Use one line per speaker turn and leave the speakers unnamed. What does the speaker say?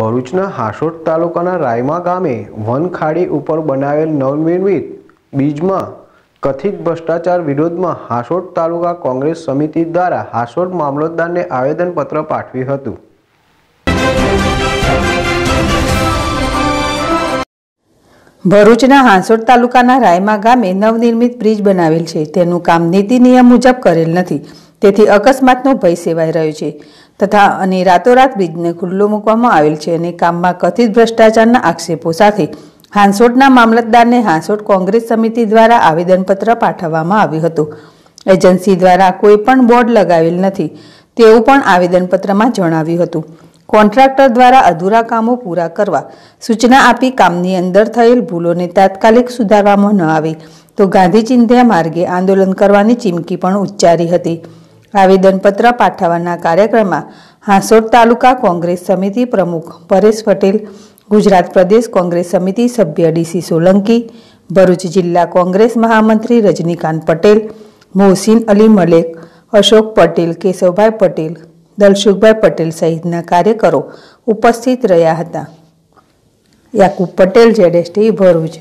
ભરૂચના હાસોટ તાલુકાના રાયમા ગામે વનખાડી ઉપર બનાવેલ નવનિર્મિત બીજમાં કથિત ભ્રષ્ટાચાર વિરોધમાં હાસોટ તાલુકા કોંગ્રેસ સમિતિ દ્વારા હાસોટ મામલતદારને આવેદનપત્ર પાઠવ્યું હતું
ભરૂચના હાંસોડ તાલુકાના રાયમા ગામે નવનિર્મિત બ્રિજ બનાવેલ છે તેનું કામ નીતિ નિયમ મુજબ કરેલ નથી તેથી અકસ્માતનો ભય સેવાઈ રહ્યો છે તથા અને રાતોરાત બ્રિજને ખુલ્લો મૂકવામાં આવેલ છે અને કામમાં કથિત ભ્રષ્ટાચારના આક્ષેપો સાથે હાંસોટના મામલતદારને હાંસોટ કોંગ્રેસ સમિતિ દ્વારા આવેદનપત્ર પાઠવવામાં આવ્યું હતું એજન્સી દ્વારા કોઈ પણ બોર્ડ લગાવેલ નથી તેવું પણ આવેદનપત્રમાં જણાવ્યું હતું કોન્ટ્રાક્ટર દ્વારા અધૂરા કામો પૂરા કરવા સૂચના આપી કામની અંદર થયેલ ભૂલોને તાત્કાલિક સુધારવામાં ન આવે તો ગાંધી ચિંધ્યા માર્ગે આંદોલન કરવાની ચીમકી પણ ઉચ્ચારી હતી આવેદનપત્ર પાઠવવાના કાર્યક્રમમાં હાંસોટ તાલુકા કોંગ્રેસ સમિતિ પ્રમુખ પરેશ પટેલ ગુજરાત પ્રદેશ કોંગ્રેસ સમિતિ સભ્ય ડીસી સોલંકી ભરૂચ જિલ્લા કોંગ્રેસ મહામંત્રી રજનીકાંત પટેલ મોહસીન અલી મલેક અશોક પટેલ કેશવભાઈ પટેલ દલશુખભાઈ પટેલ સહિતના કાર્યકરો ઉપસ્થિત રહ્યા હતા યાકુબ પટેલ જેડેસટી ભરૂચ